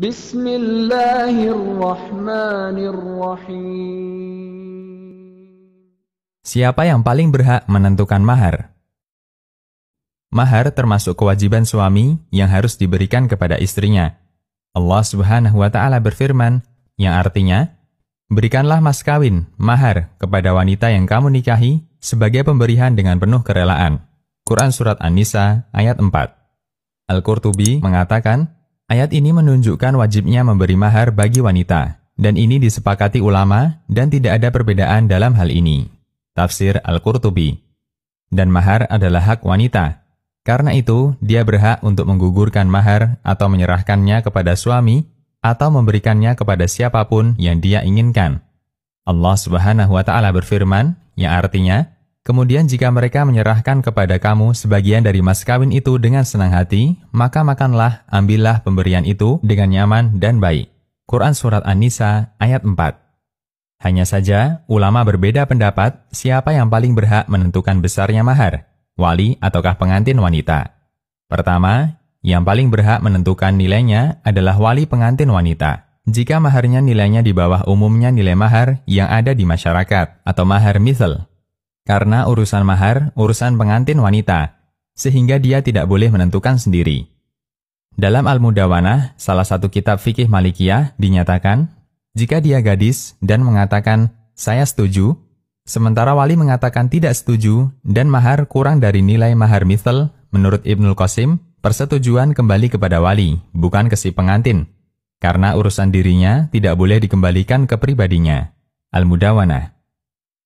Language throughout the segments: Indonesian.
Bismillahirrahmanirrahim. Siapa yang paling berhak menentukan mahar? Mahar termasuk kewajiban suami yang harus diberikan kepada istrinya. Allah Subhanahu wa taala berfirman, yang artinya, "Berikanlah mas kawin, mahar kepada wanita yang kamu nikahi sebagai pemberian dengan penuh kerelaan." Quran surat An-Nisa ayat 4. Al-Qurtubi mengatakan, Ayat ini menunjukkan wajibnya memberi mahar bagi wanita, dan ini disepakati ulama dan tidak ada perbedaan dalam hal ini. Tafsir Al-Qurtubi. Dan mahar adalah hak wanita. Karena itu, dia berhak untuk menggugurkan mahar atau menyerahkannya kepada suami atau memberikannya kepada siapapun yang dia inginkan. Allah Subhanahu wa taala berfirman, yang artinya, Kemudian jika mereka menyerahkan kepada kamu sebagian dari mas kawin itu dengan senang hati, maka makanlah, ambillah pemberian itu dengan nyaman dan baik. Quran Surat An-Nisa ayat 4 Hanya saja, ulama berbeda pendapat siapa yang paling berhak menentukan besarnya mahar, wali ataukah pengantin wanita. Pertama, yang paling berhak menentukan nilainya adalah wali pengantin wanita. Jika maharnya nilainya di bawah umumnya nilai mahar yang ada di masyarakat atau mahar misal, karena urusan mahar, urusan pengantin wanita, sehingga dia tidak boleh menentukan sendiri. Dalam Al-Mudawanah, salah satu kitab fikih Malikiyah dinyatakan, jika dia gadis dan mengatakan, saya setuju, sementara wali mengatakan tidak setuju dan mahar kurang dari nilai mahar mithal, menurut Ibnul Qasim, persetujuan kembali kepada wali, bukan ke si pengantin, karena urusan dirinya tidak boleh dikembalikan ke pribadinya. Al-Mudawanah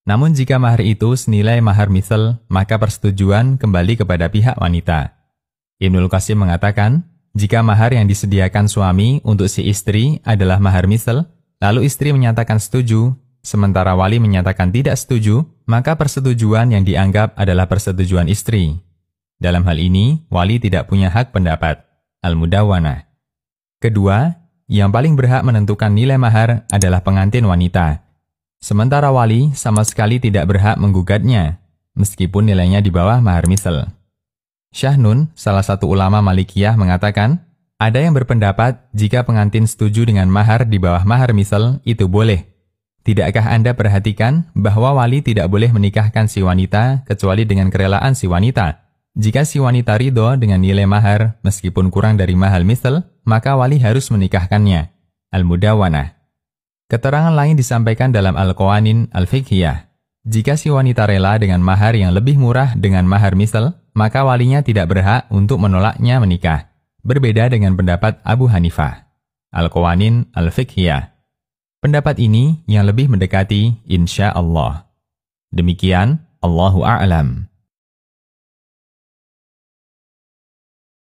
namun jika mahar itu senilai mahar misal, maka persetujuan kembali kepada pihak wanita. Ibnul Qasim mengatakan, jika mahar yang disediakan suami untuk si istri adalah mahar misal, lalu istri menyatakan setuju, sementara wali menyatakan tidak setuju, maka persetujuan yang dianggap adalah persetujuan istri. Dalam hal ini, wali tidak punya hak pendapat. Al-Mudawana. Kedua, yang paling berhak menentukan nilai mahar adalah pengantin wanita, Sementara wali sama sekali tidak berhak menggugatnya, meskipun nilainya di bawah mahar misal. Syahnun, salah satu ulama Malikiyah mengatakan, ada yang berpendapat jika pengantin setuju dengan mahar di bawah mahar misal itu boleh. Tidakkah Anda perhatikan bahwa wali tidak boleh menikahkan si wanita kecuali dengan kerelaan si wanita? Jika si wanita ridho dengan nilai mahar meskipun kurang dari mahal misal, maka wali harus menikahkannya. Al-Mudawanah Keterangan lain disampaikan dalam Al-Qawanin Al-Fiqhiyah. Jika si wanita rela dengan mahar yang lebih murah dengan mahar misal, maka walinya tidak berhak untuk menolaknya menikah. Berbeda dengan pendapat Abu Hanifah. Al-Qawanin Al-Fiqhiyah. Pendapat ini yang lebih mendekati insya Allah. Demikian, Allahu A'lam.